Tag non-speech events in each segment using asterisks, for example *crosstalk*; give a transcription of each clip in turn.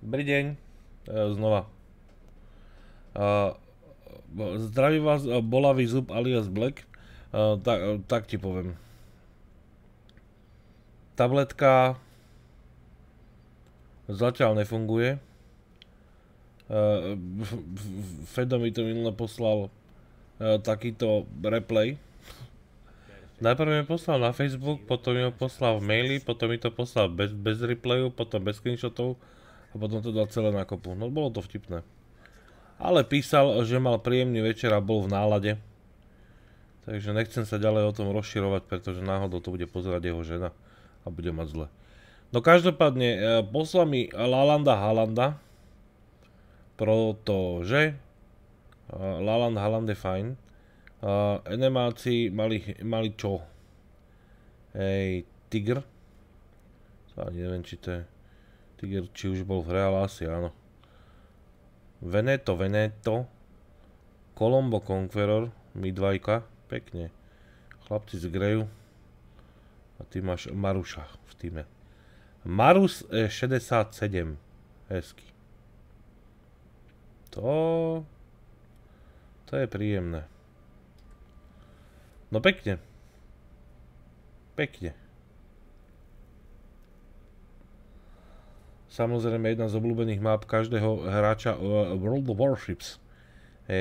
Dobrý deň, e, znova. E, Zdraví vás e, bolavý zub alias Black, tak, ti poviem. Tabletka zatiaľ nefunguje. Fedo mi to minule poslal takýto replay. Najprv mi poslal na Facebook, potom mi ho poslal v maili, potom mi to poslal bez, bez replayu, potom bez screenshotov a potom to dal celé na kopu. No bolo to vtipné. Ale písal, že mal príjemný večer a bol v nálade. Takže nechcem sa ďalej o tom rozširovať, pretože náhodou to bude pozerať jeho žena a bude mať zle. No každopádne, e, poslal mi Lalanda Halanda, protože e, Laland Haland je fajn. E, enemáci mali, mali čo? Ej, Tigr? ani neviem, či to je... Tiger či už bol v hre, ale asi áno. Veneto, Veneto. Colombo Conqueror, midvajka, pekne. Chlapci z Greju. A ty máš Maruša v týme. Marus 67, eh, hezky. To... To je príjemné. No pekne. Pekne. Samozrejme jedna z obľúbených map každého hráča eh, World of Warships. E, e,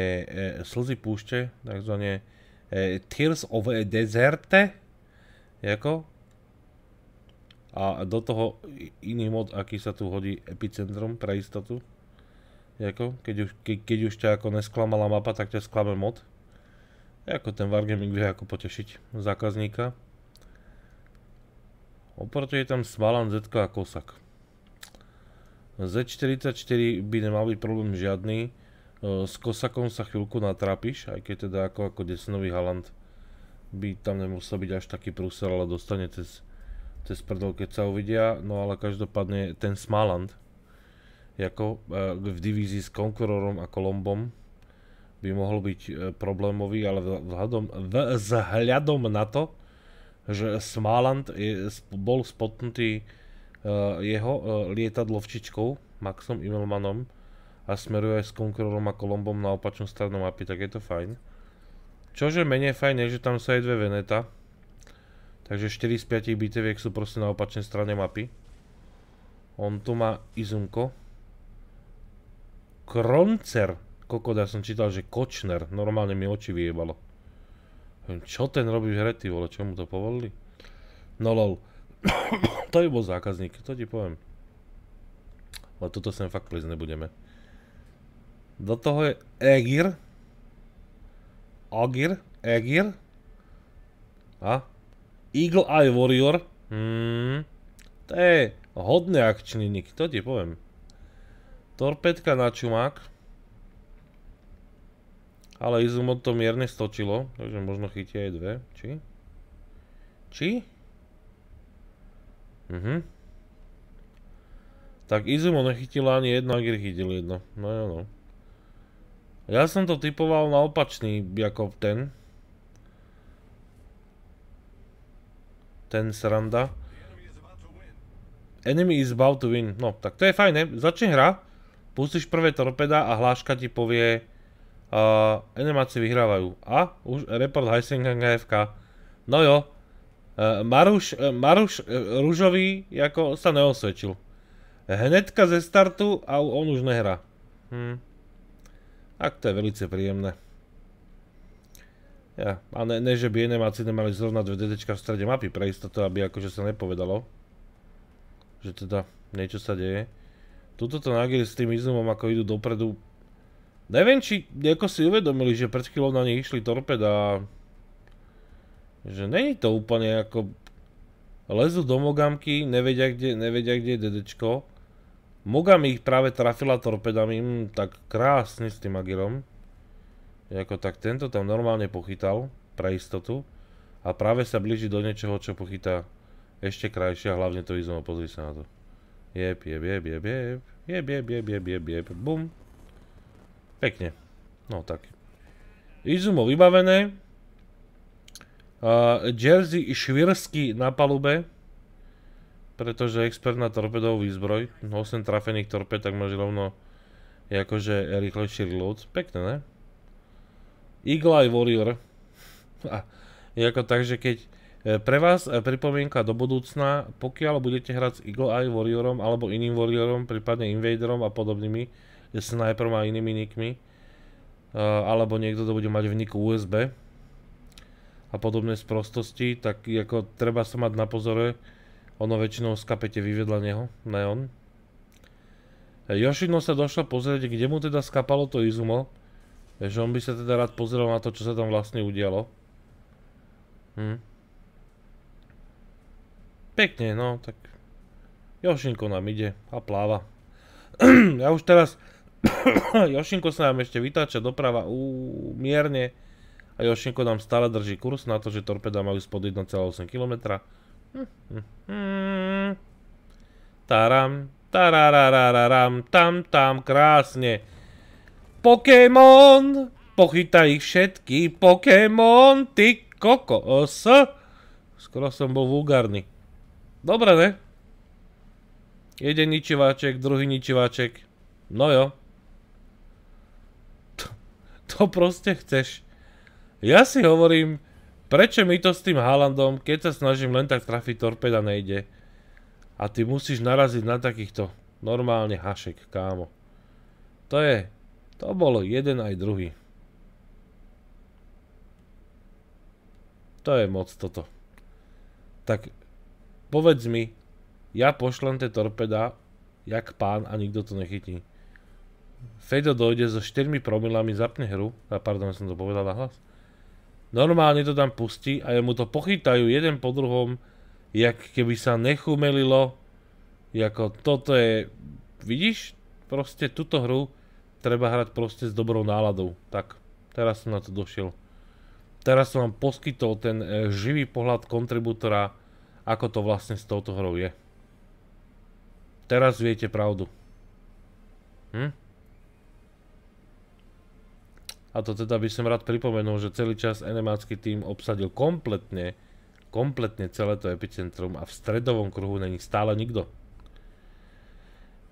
slzy púšte, takzvané e, Tears of a Deserte. Jako? A do toho iný mod, aký sa tu hodí epicentrum pre istotu. Jako? Keď už, ke, keď už ťa ako nesklamala mapa, tak ťa sklame mod. Jako ten Wargaming vie ako potešiť zákazníka. Oproti je tam smalan, Zetko a Kosak. Z44 by nemal byť problém žiadny. E, s Kosakom sa chvíľku natrápiš, aj keď teda ako, ako Desnový Haland by tam nemusel byť až taký prúser, ale dostane cez, cez prdol, keď sa uvidia. No ale každopádne ten Smaland ako e, v divízii s Konkurorom a Kolombom by mohol byť e, problémový, ale vzhľadom, vzhľadom na to, že Smaland je, bol spotnutý Eh, jeho eh, lietadlo včičkou, Maxom Immelmanom a smeruje aj s Conquerorom a Kolombom na opačnú stranu mapy, tak je to fajn. Čože menej fajn je, že tam sú aj dve Veneta. Takže 4 z 5 biteviek sú proste na opačnej strane mapy. On tu má Izunko. Kroncer. Kokod, ja som čítal, že Kočner. Normálne mi oči vyjebalo. Čo ten robí v hre, ty vole, čo mu to povolili? No lol. *coughs* to by bol zákazník, to ti poviem. Ale toto sem fakt plísť nebudeme. Do toho je Egir. Agir, Egir. A? Eagle Eye Warrior. Hmm. To je hodný akčný nik, to ti poviem. Torpedka na čumák. Ale Izumot to mierne stočilo, takže možno chytia aj dve, či? Či? Mhm. Tak Izumo nechytila ani jedno, Agri chytil jedno. No jo, no. Ja som to typoval na opačný, ako ten. Ten sranda. Enemy is about to win. No, tak to je fajné. Začne hra, pustíš prvé torpeda a hláška ti povie Enemáci vyhrávajú. A už report Heisengang AFK. No jo, Eh, Maruš, eh, Maruš eh, Rúžový ako sa neosvedčil. Hnedka ze startu a on už nehrá. Hm. Tak to je veľce príjemné. Ja, a ne, ne že by enemáci nemali zrovna dve DDčka v strede mapy pre istotu, aby akože sa nepovedalo. Že teda niečo sa deje. Tuto to nagili s tým izumom, ako idú dopredu. Neviem, či si uvedomili, že pred chvíľou na nich išli torpeda. a že není to úplne ako... Lezu do Mogamky, nevedia kde, nevedia kde je dedečko. Mogam ich práve trafila torpedami, mm, tak krásne s tým agirom. Jako tak tento tam normálne pochytal, pre istotu. A práve sa blíži do niečoho, čo pochytá ešte krajšie a hlavne to izomo, pozri sa na to. Jeb, jeb, jeb, jeb, jeb, jeb, jeb, jeb, jeb, jeb, jeb, bum. Pekne. No tak. Izumo vybavené. Uh, Jerzy Švirsky na palube, pretože expert na torpedový zbroj, 8 no, trafených torped, tak máš rovno akože rýchlejší reload. Pekné, ne? Eagle Eye Warrior. *laughs* je ako tak, že keď eh, pre vás eh, pripomienka do budúcna, pokiaľ budete hrať s Eagle Eye Warriorom alebo iným Warriorom, prípadne Invaderom a podobnými, Sniperom a inými nikmi, alebo niekto to bude mať v niku USB, a podobné sprostosti, tak ako treba sa mať na pozore, ono väčšinou skapete vyvedla neho, ne on. Jošino e, sa došla pozrieť, kde mu teda skapalo to izumo, e, že on by sa teda rád pozrel na to, čo sa tam vlastne udialo. Hm. Pekne, no, tak Jošinko nám ide a pláva. *clears throat* ja už teraz... Jošinko *clears throat* sa nám ešte vytáča doprava, úúúú, mierne. A Jošenko nám stále drží kurz na to, že torpeda majú spod 1,8 km. Hm, hm, hm. Taram, tarararararam, tam, tam, krásne. Pokémon! Pochytaj ich všetky, Pokémon, ty kokos. Skoro som bol vulgárny. Dobre, ne? Jeden ničiváček, druhý ničiváček. No jo. To, to proste chceš. Ja si hovorím, prečo mi to s tým Haalandom, keď sa snažím len tak trafiť torpeda nejde. A ty musíš naraziť na takýchto normálne hašek, kámo. To je, to bolo jeden aj druhý. To je moc toto. Tak povedz mi, ja pošlem tie torpeda, jak pán a nikto to nechytí. Fedo dojde so 4 promilami, zapne hru. A pardon, som to povedal na hlas. Normálne to tam pustí a mu to pochytajú jeden po druhom, jak keby sa nechumelilo. Ako toto je... Vidíš? Proste túto hru treba hrať proste s dobrou náladou. Tak, teraz som na to došiel. Teraz som vám poskytol ten e, živý pohľad kontribútora, ako to vlastne s touto hrou je. Teraz viete pravdu. Hm? A to teda by som rád pripomenul, že celý čas enemácky tým obsadil kompletne, kompletne celé to epicentrum a v stredovom kruhu není stále nikto.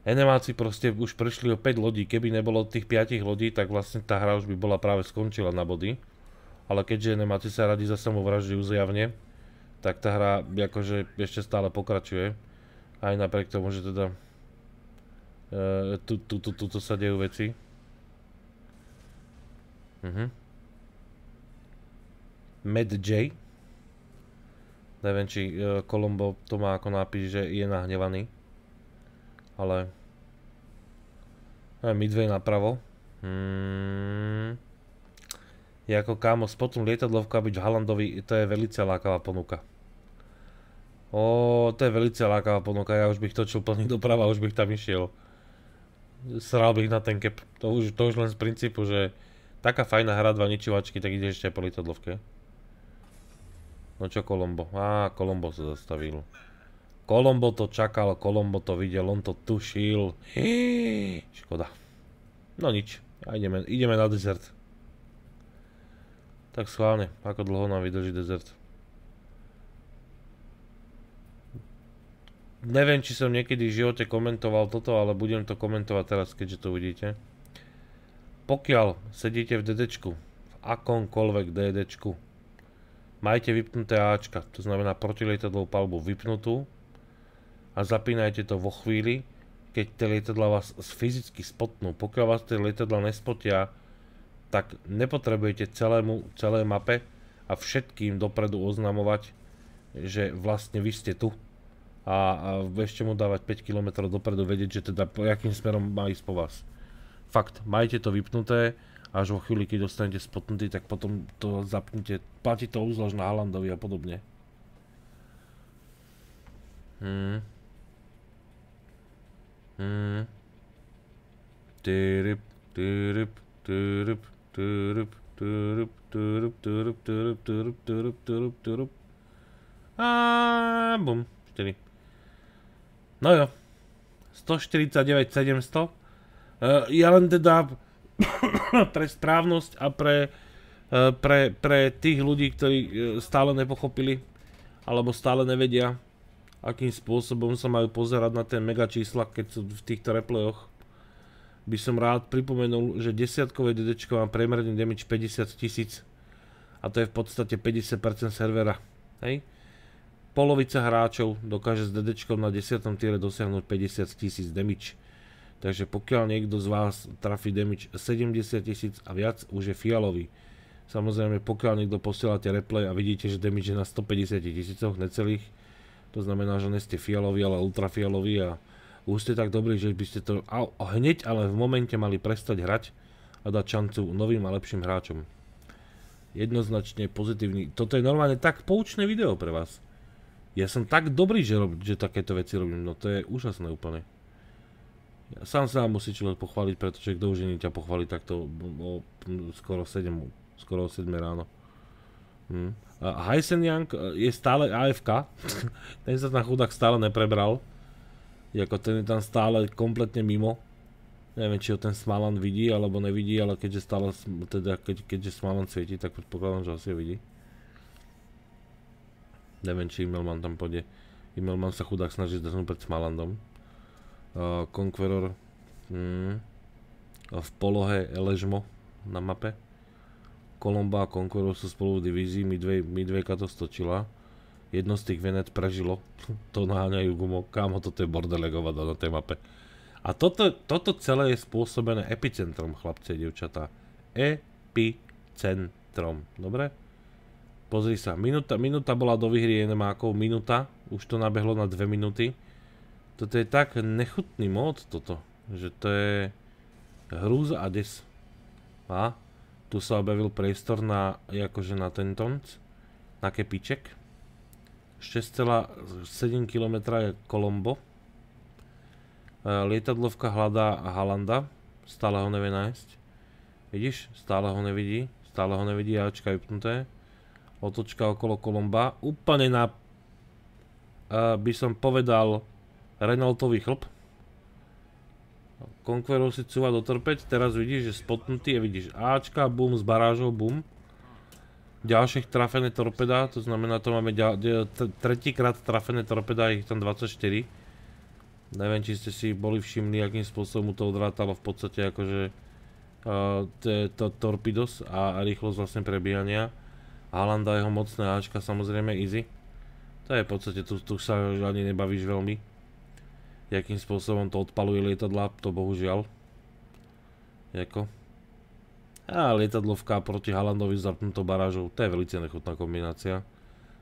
Enemáci proste už prešli o 5 lodí, keby nebolo tých 5 lodí, tak vlastne tá hra už by bola práve skončila na body. Ale keďže enemáci sa radi za samovraždujú zjavne, tak tá hra akože ešte stále pokračuje. Aj napriek tomu, že teda e, tu, tu, tu, tu, tu sa dejú veci. Mhm. Mad J. Neviem, či Kolombo e, to má ako nápis, že je nahnevaný. Ale... Neviem, midway napravo. Hmm. Je ako kámo, spotnú lietadlovku a byť v Halandovi, to je velice lákavá ponuka. Ó, to je velice lákavá ponuka, ja už bych točil plný doprava, už bych tam išiel. Sral bych na ten kep. To už, to už len z princípu, že Taká fajná hra, dva ničivačky, tak ide ešte po lietadlovke. No čo Kolombo? Á, Kolombo sa zastavil. Kolombo to čakal, Kolombo to videl, on to tušil. *gasps* škoda. No nič, a ideme, ideme na dezert. Tak schválne, ako dlho nám vydrží dezert. Neviem, či som niekedy v živote komentoval toto, ale budem to komentovať teraz, keďže to uvidíte pokiaľ sedíte v DD v akomkoľvek DD, majte vypnuté Ačka, to znamená protilietadlovú palbu vypnutú a zapínajte to vo chvíli, keď tie lietadla vás fyzicky spotnú. Pokiaľ vás tie lietadla nespotia, tak nepotrebujete celému, celé mape a všetkým dopredu oznamovať, že vlastne vy ste tu a, a ešte mu dávať 5 km dopredu vedieť, že teda po, akým smerom má ísť po vás. Fakt, majte to vypnuté až vo chvíli, keď dostanete spotnutý, tak potom to zapnite. Platí to obzvlášť na Haalandovi a podobne. Hmm. Hmm. týryp, týryp, týryp, týryp, tyrip, tyrip, tyrip, tyrip, tyrip, tyrip, tyrip, tyrip. A No jo. 149 Eh, ja len teda *coughs* pre správnosť a pre, eh, pre, pre tých ľudí, ktorí eh, stále nepochopili alebo stále nevedia, akým spôsobom sa majú pozerať na tie mega čísla, keď sú v týchto replayoch. By som rád pripomenul, že desiatkové DD má priemerný damage 50 tisíc a to je v podstate 50% servera. Hej? Polovica hráčov dokáže s DD na 10. týre dosiahnuť 50 tisíc damage Takže pokiaľ niekto z vás trafí damage 70 tisíc a viac, už je fialový. Samozrejme, pokiaľ niekto posielate replay a vidíte, že damage je na 150 tisícoch necelých, to znamená, že nie ste fialoví, ale ultrafialoví a už ste tak dobrí, že by ste to hneď, ale v momente mali prestať hrať a dať šancu novým a lepším hráčom. Jednoznačne pozitívny. Toto je normálne tak poučné video pre vás. Ja som tak dobrý, že, že takéto veci robím, no to je úžasné úplne. Sám sa musí človek pochváliť, pretože kto už iný ťa pochváli takto o, skoro 7, skoro 7 ráno. Hm. A Heisenjang e, je stále AFK, *laughs* ten sa tam chudák stále neprebral. Jako ten je tam stále kompletne mimo. Neviem, či ho ten Smalan vidí alebo nevidí, ale keďže stále, teda keď, keďže Smalan svieti, tak predpokladám, že asi ho vidí. Neviem, či Immelman tam pôjde. Immelman sa chudák snaží zdrhnúť pred Smalandom. Conqueror mm, v polohe Eležmo na mape. Kolomba a Conqueror sú spolu v divízii, Midwayka to stočila. Jedno z tých venet prežilo. *laughs* to naháňajú gumo. Kámo, toto je bordelegová na tej mape. A toto, toto celé je spôsobené epicentrom, chlapce, devčatá. Epicentrom. Dobre? Pozri sa, minúta, minúta bola do vyhry enemákov, minúta, už to nabehlo na dve minúty. Toto je tak nechutný mod toto, že to je hrúza a des. A tu sa objavil priestor na, akože na ten tonc, na kepiček. 6,7 km je Kolombo. E, lietadlovka hľadá Halanda, stále ho nevie nájsť. Vidíš, stále ho nevidí, stále ho nevidí, jačka vypnuté. Otočka okolo Kolomba, úplne na, uh, by som povedal, Renaultový chlp. Konquerov si cúva dotrpeť, teraz vidíš, že spotnutý je, vidíš Ačka, bum, s barážov, bum. Ďalšie trafené torpeda, to znamená, to máme tretíkrát trafené torpeda, ich tam 24. Neviem, či ste si boli všimli, akým spôsobom mu to odrátalo v podstate akože to torpidos a rýchlosť vlastne prebíjania. Haaland a jeho mocné Ačka samozrejme easy. To je v podstate, tu sa ani nebavíš veľmi jakým spôsobom to odpaluje lietadla, to bohužiaľ. Jako. A lietadlovka proti Halandovi s zapnutou barážou, to je veľmi nechutná kombinácia.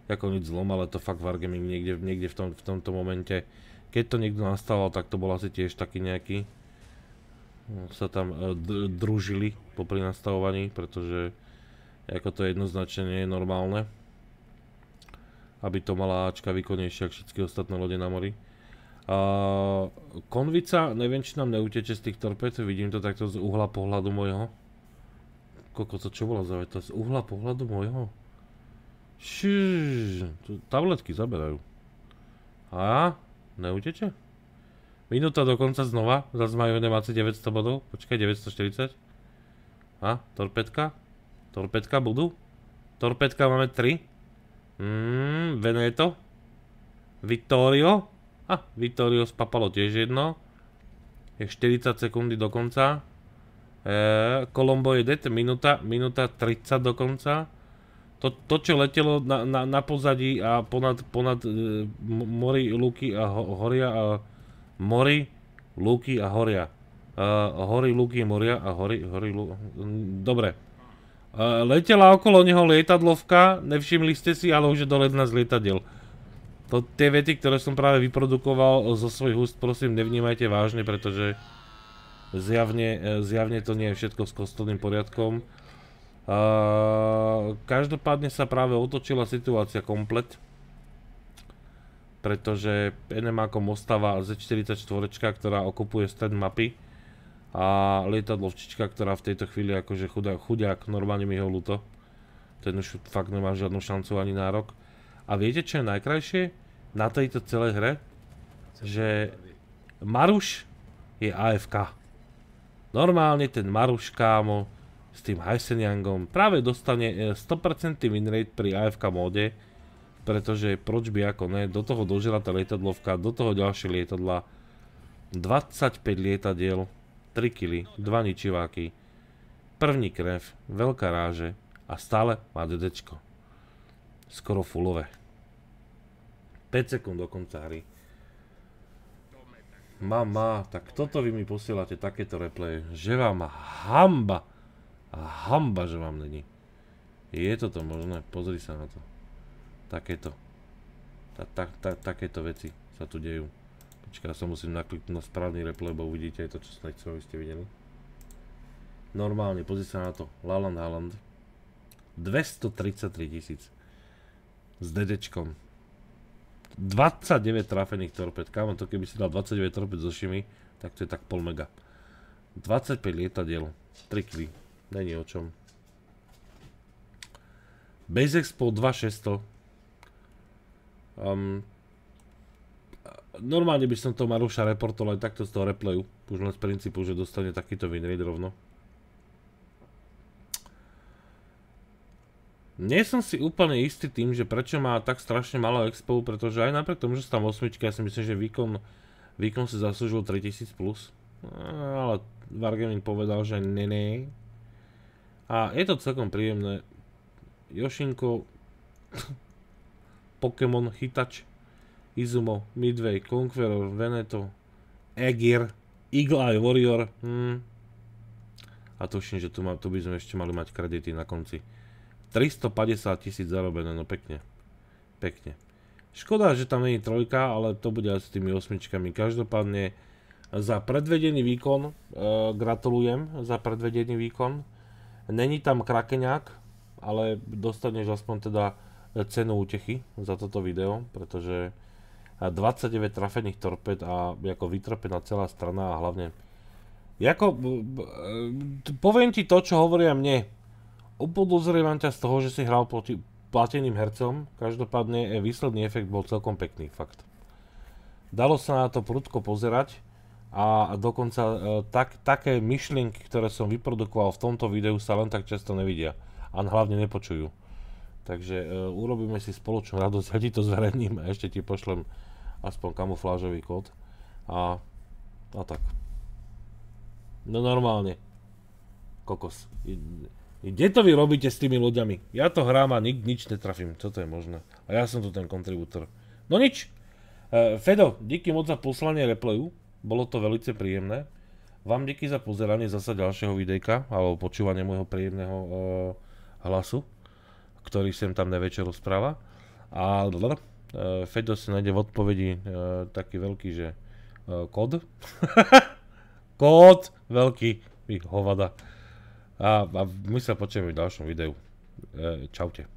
Jako nič zlom, ale to fakt Wargaming niekde, niekde v, tom, v tomto momente. Keď to niekto nastával, tak to bol asi tiež taký nejaký. No, sa tam e, družili popri nastavovaní, pretože ako to jednoznačne nie je normálne. Aby to mala Ačka výkonnejšie ako všetky ostatné lode na mori konvica, neviem či nám neuteče z tých torped, vidím to takto z uhla pohľadu mojho. Koko, to čo bola za veta? Z uhla pohľadu mojho? Šíš, tabletky zaberajú. A? Neuteče? Minúta dokonca znova, zase majú nemáci 900 bodov, počkaj 940. A? Torpedka? Torpedka budú? Torpedka máme 3. Mmm, Veneto? Vittorio? A, ah, Vittorio spapalo tiež jedno. Je 40 sekundy do konca. E, Kolombo je det, minúta, minúta 30 do konca. To, to čo letelo na, na, na pozadí a ponad, ponad e, mori, luky a ho, horia a mori, luky a horia. E, hory, luky, moria a hory, hory, lu... Dobre. E, letela okolo neho lietadlovka, nevšimli ste si, ale už je doletná z lietadiel. To, tie vety, ktoré som práve vyprodukoval eh, zo svojich úst, prosím, nevnímajte vážne, pretože zjavne, eh, zjavne to nie je všetko s kostolným poriadkom. Uh, každopádne sa práve otočila situácia komplet, pretože NMAkom ostáva Z44, ktorá okupuje stred mapy a lietadlovčička, ktorá v tejto chvíli akože chudák, chudák normálne mi ho ľúto. Ten už fakt nemá žiadnu šancu ani nárok. A viete, čo je najkrajšie na tejto celej hre? Že Maruš je AFK. Normálne ten Maruš, kámo, s tým Heiseniangom práve dostane 100% e, winrate pri AFK móde, pretože proč by ako ne, do toho dožila tá lietadlovka, do toho ďalšie lietadla, 25 lietadiel, 3 kily, 2 ničiváky, první krev, veľká ráže a stále má dedečko skoro fullové. 5 sekúnd do konca hry. Mama, tak toto vy mi posielate takéto replay. že vám hamba. A hamba, že vám není. Je toto možné, pozri sa na to. Takéto. Ta, ta, ta, takéto veci sa tu dejú. Počkaj, ja sa musím nakliknúť na správny replay, lebo uvidíte aj to, čo som nechcel, aby ste videli. Normálne, pozri sa na to. Laland Haaland. 233 tisíc. S dedečkom. 29 trafených torped, kámo, to keby si dal 29 torped so šimi, tak to je tak pol mega. 25 lietadiel, 3 kg, není o čom. Base Expo 2600. Um, normálne by som to Maruša reportoval aj takto z toho replayu, už len z princípu, že dostane takýto winrate rovno. Nie som si úplne istý tým, že prečo má tak strašne malo expo, pretože aj napriek tomu, že sú tam osmičky, ja si myslím, že výkon, výkon si zaslúžil 3000+. Plus. Eh, ale Wargaming povedal, že ne, ne. A je to celkom príjemné. Jošinko, *laughs* Pokémon, Chytač, Izumo, Midway, Conqueror, Veneto, Egir, Eagle Eye Warrior. Hmm. A tuším, že tu, ma, tu by sme ešte mali mať kredity na konci. 350 tisíc zarobené, no pekne. Pekne. Škoda, že tam není trojka, ale to bude aj s tými osmičkami. Každopádne za predvedený výkon e, gratulujem, za predvedený výkon. Není tam krakeňák, ale dostaneš aspoň teda cenu útechy za toto video, pretože 29 trafených torped a ako vytrpená celá strana a hlavne Jako, e, poviem ti to, čo hovoria mne. Upodozrievam ťa z toho, že si hral proti plateným hercom, každopádne výsledný efekt bol celkom pekný, fakt. Dalo sa na to prudko pozerať a dokonca e, také myšlienky, ktoré som vyprodukoval v tomto videu, sa len tak často nevidia a hlavne nepočujú. Takže e, urobíme si spoločnú radosť, *laughs* ja ti to zverejním a ešte ti pošlem aspoň kamuflážový kód. A, a tak. No normálne. Kokos. Kde to vy robíte s tými ľuďami? Ja to hrám a nik, nič netrafím. Čo to je možné? A ja som tu ten kontribútor. No nič. E, Fedo, díky moc za poslanie replayu. Bolo to veľmi príjemné. Vám díky za pozeranie zasa ďalšieho videjka, alebo počúvanie môjho príjemného e, hlasu, ktorý sem tam nevečer rozpráva. A e, Fedo si nájde v odpovedi e, taký veľký, že kód. *laughs* kód veľký, vy hovada a, a my sa počujeme v ďalšom videu. E, čaute.